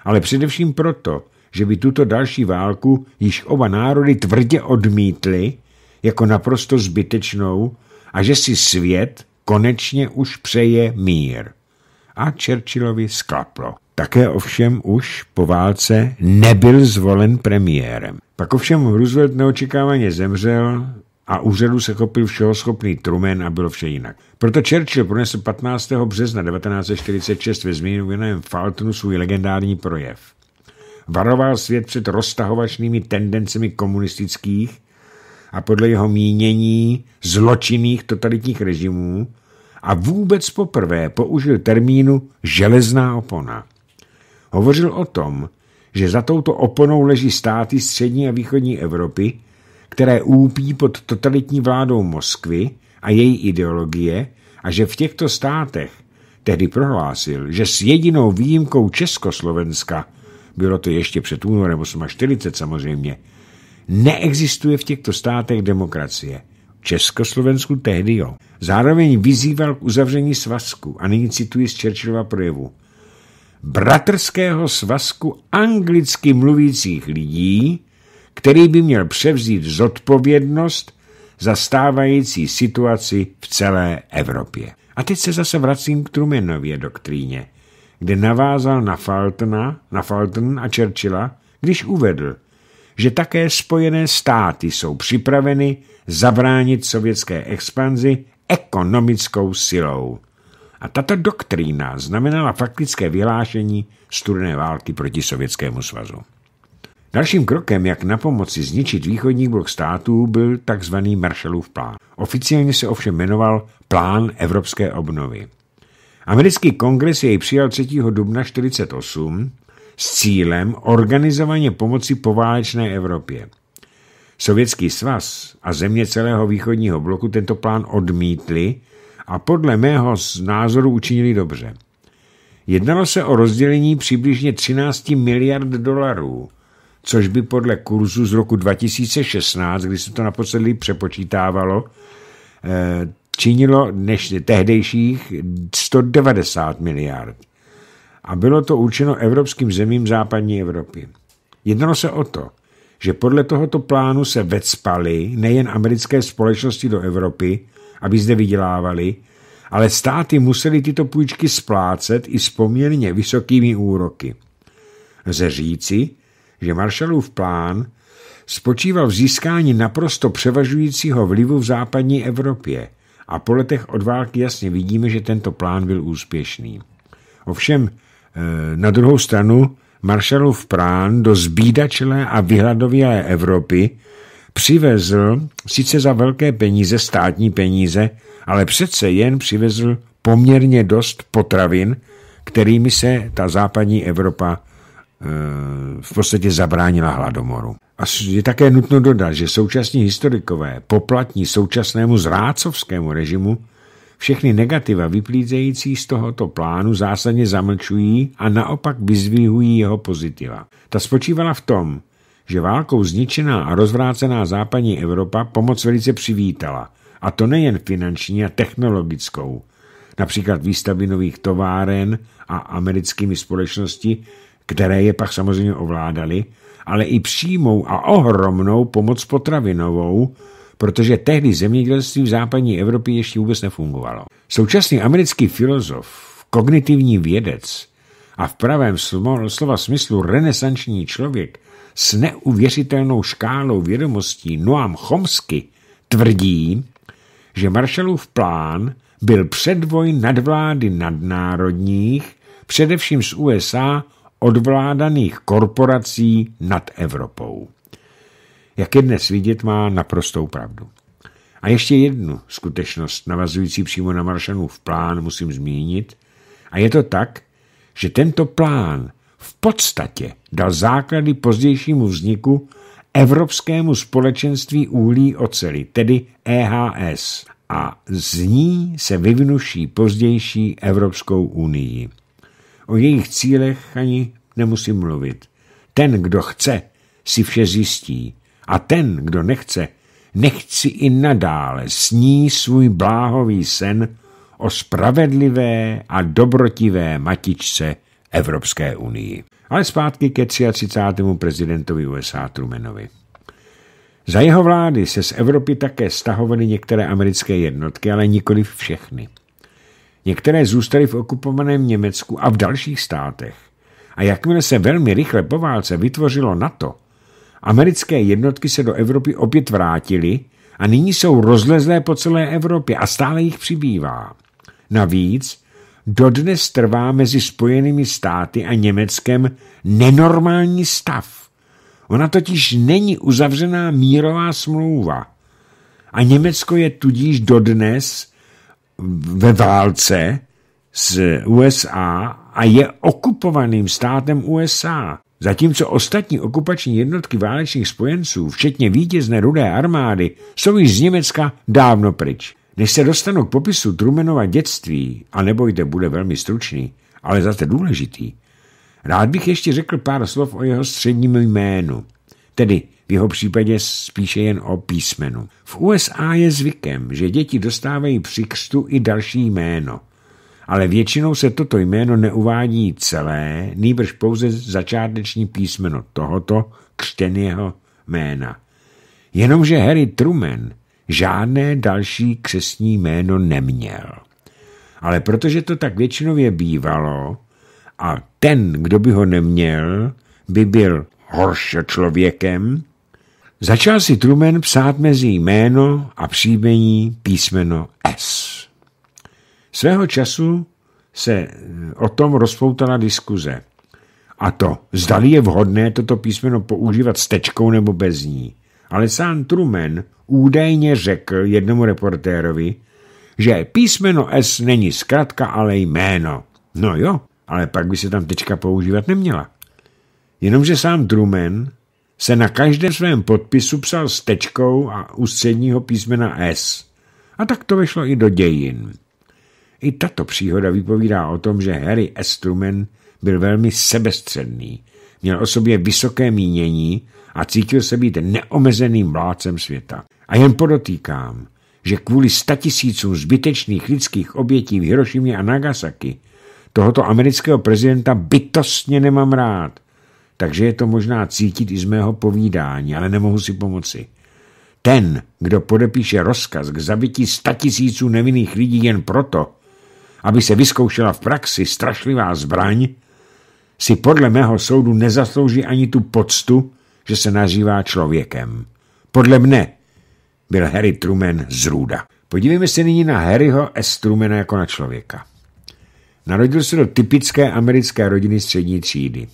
ale především proto, že by tuto další válku již oba národy tvrdě odmítly jako naprosto zbytečnou a že si svět konečně už přeje mír. A Churchillovi sklaplo. Také ovšem už po válce nebyl zvolen premiérem. Pak ovšem Roosevelt neočekávaně zemřel a úřadu se chopil všeho schopný Truman a bylo vše jinak. Proto Churchill pronesl 15. března 1946 ve zmíněném Faltonu svůj legendární projev. Varoval svět před roztahovačnými tendencemi komunistických a podle jeho mínění zločinných totalitních režimů a vůbec poprvé použil termínu železná opona. Hovořil o tom, že za touto oponou leží státy střední a východní Evropy, které úpí pod totalitní vládou Moskvy a její ideologie a že v těchto státech tehdy prohlásil, že s jedinou výjimkou Československa, bylo to ještě před únorem 48 samozřejmě, neexistuje v těchto státech demokracie. Československu tehdy jo. Zároveň vyzýval k uzavření svazku a nyní cituji z Churchillova projevu. Bratrského svazku anglicky mluvících lidí, který by měl převzít zodpovědnost za stávající situaci v celé Evropě. A teď se zase vracím k Trumanově doktríně, kde navázal na Faltona, na Falton a Churchilla, když uvedl, že také Spojené státy jsou připraveny zabránit sovětské expanzi ekonomickou silou. A tato doktrína znamenala faktické vyhlášení studené války proti Sovětskému svazu. Dalším krokem, jak na pomoci zničit východní blok států, byl tzv. Marshallův plán. Oficiálně se ovšem jmenoval Plán evropské obnovy. Americký kongres jej přijal 3. dubna 1948 s cílem organizovaně pomoci poválečné Evropě. Sovětský svaz a země celého východního bloku tento plán odmítli a podle mého názoru učinili dobře. Jednalo se o rozdělení přibližně 13 miliard dolarů – což by podle kurzu z roku 2016, kdy se to naposledy přepočítávalo, eh, činilo než tehdejších 190 miliard. A bylo to určeno evropským zemím západní Evropy. Jednalo se o to, že podle tohoto plánu se vecpaly nejen americké společnosti do Evropy, aby zde vydělávali, ale státy museli tyto půjčky splácet i s poměrně vysokými úroky. Lze říci, že Marshallův plán spočíval v získání naprosto převažujícího vlivu v západní Evropě a po letech od války jasně vidíme, že tento plán byl úspěšný. Ovšem, eh, na druhou stranu, Marshallův plán do zbídačelé a vyhladovělé Evropy přivezl sice za velké peníze, státní peníze, ale přece jen přivezl poměrně dost potravin, kterými se ta západní Evropa Eh, v podstatě zabránila hladomoru. A je také nutno dodat, že současní historikové poplatní současnému zrácovskému režimu všechny negativa vyplýzející z tohoto plánu zásadně zamlčují a naopak vyzvíhují jeho pozitiva. Ta spočívala v tom, že válkou zničená a rozvrácená západní Evropa pomoc velice přivítala, a to nejen finanční a technologickou, například výstavy nových továren a americkými společnosti které je pak samozřejmě ovládali, ale i přímou a ohromnou pomoc potravinovou, protože tehdy zemědělství v západní Evropě ještě vůbec nefungovalo. Současný americký filozof, kognitivní vědec a v pravém slova smyslu renesanční člověk s neuvěřitelnou škálou vědomostí Noam Chomsky tvrdí, že Marshallův plán byl předvoj nadvlády nadnárodních, především z USA, odvládaných korporací nad Evropou. Jak je dnes vidět, má naprostou pravdu. A ještě jednu skutečnost navazující přímo na Maršanův plán musím zmínit. A je to tak, že tento plán v podstatě dal základy pozdějšímu vzniku Evropskému společenství uhlí oceli, tedy EHS, a z ní se vyvnuší pozdější Evropskou unii. O jejich cílech ani nemusím mluvit. Ten, kdo chce, si vše zjistí. A ten, kdo nechce, nechci i nadále sní svůj bláhový sen o spravedlivé a dobrotivé matičce Evropské unii. Ale zpátky ke 33. prezidentovi USA Trumanovi. Za jeho vlády se z Evropy také stahovaly některé americké jednotky, ale nikoli všechny. Některé zůstaly v okupovaném Německu a v dalších státech. A jakmile se velmi rychle po válce vytvořilo NATO, americké jednotky se do Evropy opět vrátily a nyní jsou rozlezlé po celé Evropě a stále jich přibývá. Navíc dodnes trvá mezi Spojenými státy a Německem nenormální stav. Ona totiž není uzavřená mírová smlouva. A Německo je tudíž dodnes ve válce s USA a je okupovaným státem USA. Zatímco ostatní okupační jednotky válečných spojenců, včetně vítězné rudé armády, jsou již z Německa dávno pryč. Než se dostanu k popisu Trumanova dětství, a nebojte, bude velmi stručný, ale zase důležitý, rád bych ještě řekl pár slov o jeho středním jménu, tedy v jeho případě spíše jen o písmenu. V USA je zvykem, že děti dostávají při křtu i další jméno, ale většinou se toto jméno neuvádí celé, nýbrž pouze začáteční písmeno tohoto křtěného jména. Jenomže Harry Truman žádné další křesní jméno neměl. Ale protože to tak většinově bývalo, a ten, kdo by ho neměl, by byl horší člověkem, Začal si Truman psát mezi jméno a příjmení písmeno S. Svého času se eh, o tom rozpoutala diskuze. A to, zdali je vhodné toto písmeno používat s tečkou nebo bez ní. Ale sám Truman údajně řekl jednomu reportérovi, že písmeno S není zkratka, ale jméno. No jo, ale pak by se tam tečka používat neměla. Jenomže sám Truman se na každém svém podpisu psal s tečkou a u středního písmena S. A tak to vešlo i do dějin. I tato příhoda vypovídá o tom, že Harry Estrumen byl velmi sebestředný, měl o sobě vysoké mínění a cítil se být neomezeným vládcem světa. A jen podotýkám, že kvůli statisícům zbytečných lidských obětí v Hirošimě a Nagasaki tohoto amerického prezidenta bytostně nemám rád – takže je to možná cítit i z mého povídání, ale nemohu si pomoci. Ten, kdo podepíše rozkaz k zabití statisíců nevinných lidí jen proto, aby se vyzkoušela v praxi strašlivá zbraň, si podle mého soudu nezaslouží ani tu poctu, že se nazývá člověkem. Podle mne byl Harry Truman Růda. Podívejme se nyní na Harryho S. Trumana jako na člověka. Narodil se do typické americké rodiny střední třídy.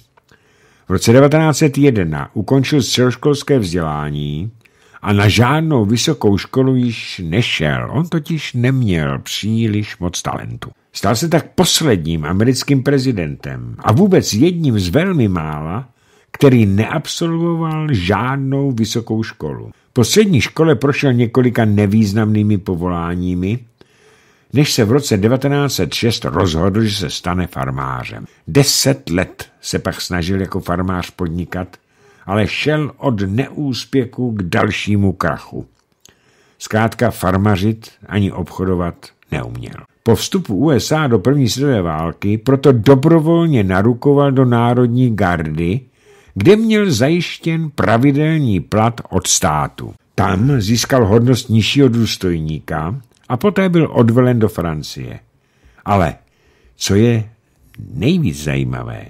V roce 1901 ukončil středoškolské vzdělání a na žádnou vysokou školu již nešel. On totiž neměl příliš moc talentu. Stal se tak posledním americkým prezidentem a vůbec jedním z velmi mála, který neabsolvoval žádnou vysokou školu. Po střední škole prošel několika nevýznamnými povoláními než se v roce 1906 rozhodl, že se stane farmářem. Deset let se pak snažil jako farmář podnikat, ale šel od neúspěchu k dalšímu krachu. Zkrátka farmařit ani obchodovat neuměl. Po vstupu USA do první světové války proto dobrovolně narukoval do Národní gardy, kde měl zajištěn pravidelný plat od státu. Tam získal hodnost nižšího důstojníka a poté byl odvelen do Francie. Ale co je nejvíc zajímavé,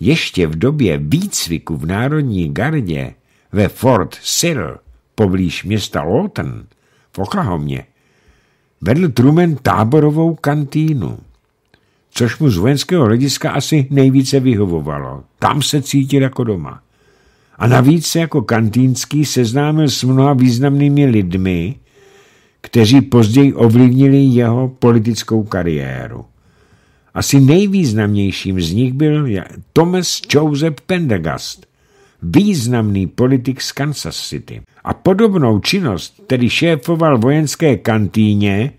ještě v době výcviku v Národní gardě ve Fort Sill poblíž města Lawton v Oklahomě vedl Truman táborovou kantýnu, což mu z vojenského hlediska asi nejvíce vyhovovalo. Tam se cítil jako doma. A navíc se jako kantýnský seznámil s mnoha významnými lidmi, kteří později ovlivnili jeho politickou kariéru. Asi nejvýznamnějším z nich byl Thomas Joseph Pendergast, významný politik z Kansas City. A podobnou činnost, který šéfoval vojenské kantýně,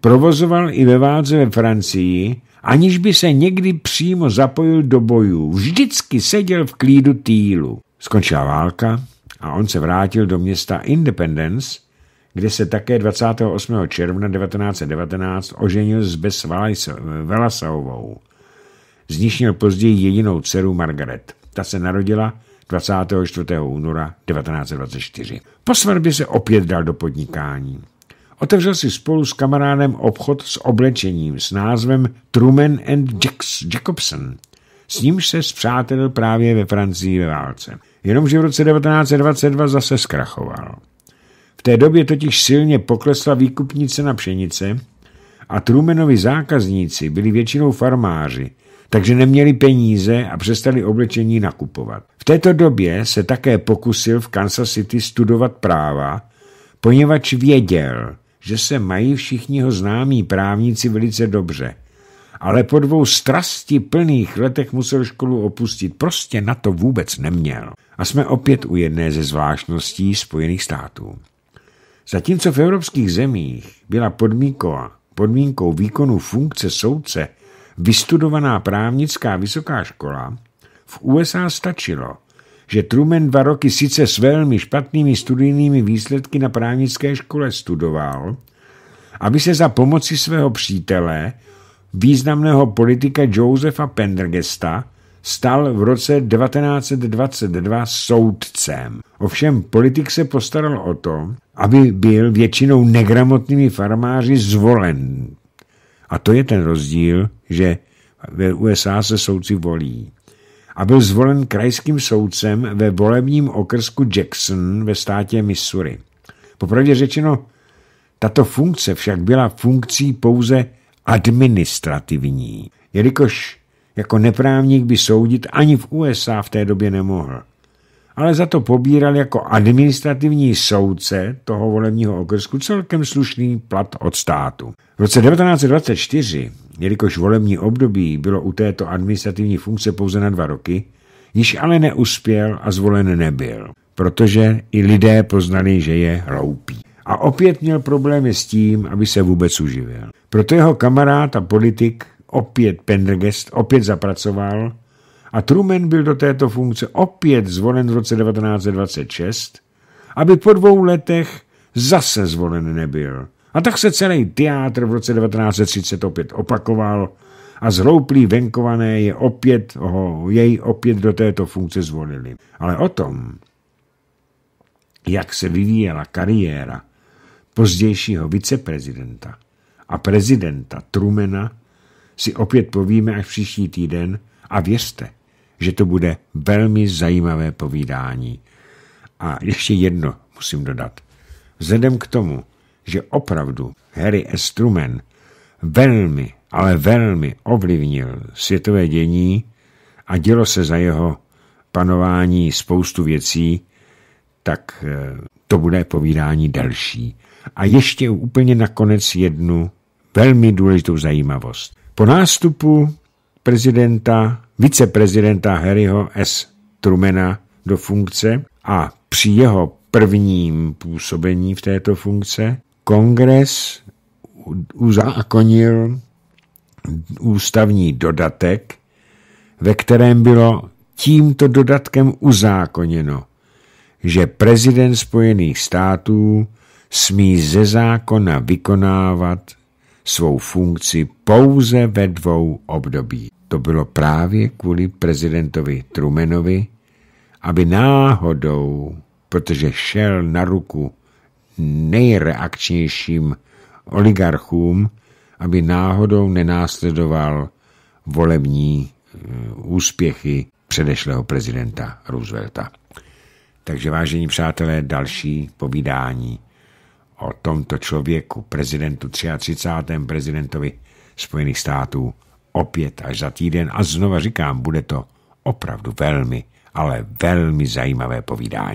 provozoval i ve válce ve Francii, aniž by se někdy přímo zapojil do bojů. Vždycky seděl v klídu týlu. Skončila válka a on se vrátil do města Independence, kde se také 28. června 1919 oženil s Bess Velasovou. Z níž měl později jedinou dceru Margaret. Ta se narodila 24. února 1924. Po smrti se opět dal do podnikání. Otevřel si spolu s kamarádem obchod s oblečením s názvem Truman and Jacks Jacobson. S nímž se zpřátelil právě ve Francii ve válce. Jenomže v roce 1922 zase zkrachoval. V té době totiž silně poklesla výkupní cena pšenice a Trumenovi zákazníci byli většinou farmáři, takže neměli peníze a přestali oblečení nakupovat. V této době se také pokusil v Kansas City studovat práva, poněvadž věděl, že se mají všichni ho známí právníci velice dobře. Ale po dvou strasti plných letech musel školu opustit. Prostě na to vůbec neměl. A jsme opět u jedné ze zvláštností Spojených států. Zatímco v evropských zemích byla podmínková, podmínkou výkonu funkce soudce vystudovaná právnická vysoká škola, v USA stačilo, že Truman dva roky sice s velmi špatnými studijními výsledky na právnické škole studoval, aby se za pomoci svého přítele, významného politika Josefa Pendergesta, stal v roce 1922 soudcem. Ovšem politik se postaral o to, aby byl většinou negramotnými farmáři zvolen. A to je ten rozdíl, že ve USA se soudci volí. A byl zvolen krajským soudcem ve volebním okrsku Jackson ve státě Missouri. Popravdě řečeno, tato funkce však byla funkcí pouze administrativní, jelikož jako neprávník by soudit ani v USA v té době nemohl. Ale za to pobíral jako administrativní soudce toho volebního okrsku celkem slušný plat od státu. V roce 1924, jelikož volební období bylo u této administrativní funkce pouze na dva roky, již ale neuspěl a zvolen nebyl, protože i lidé poznali, že je hloupý. A opět měl problémy s tím, aby se vůbec uživil. Proto jeho kamarád a politik opět Pendergast opět zapracoval a Truman byl do této funkce opět zvolen v roce 1926, aby po dvou letech zase zvolen nebyl. A tak se celý teátr v roce 1930 opět opakoval a zhlouplí venkované je opět, ho, jej opět do této funkce zvolili. Ale o tom, jak se vyvíjela kariéra pozdějšího viceprezidenta a prezidenta Trumena, si opět povíme až příští týden a věřte, že to bude velmi zajímavé povídání. A ještě jedno musím dodat. Vzhledem k tomu, že opravdu Harry S. Truman velmi, ale velmi ovlivnil světové dění a dělo se za jeho panování spoustu věcí, tak eh, to bude povídání další. A ještě úplně nakonec jednu velmi důležitou zajímavost. Po nástupu prezidenta, viceprezidenta Harryho S. Trumena do funkce a při jeho prvním působení v této funkce kongres uzákonil ústavní dodatek, ve kterém bylo tímto dodatkem uzákoněno, že prezident Spojených států smí ze zákona vykonávat svou funkci pouze ve dvou období. To bylo právě kvůli prezidentovi Trumenovi, aby náhodou, protože šel na ruku nejreakčnějším oligarchům, aby náhodou nenásledoval volební eh, úspěchy předešlého prezidenta Roosevelta. Takže vážení přátelé, další povídání o tomto člověku, prezidentu 33. prezidentovi Spojených států, opět až za týden a znova říkám, bude to opravdu velmi, ale velmi zajímavé povídání.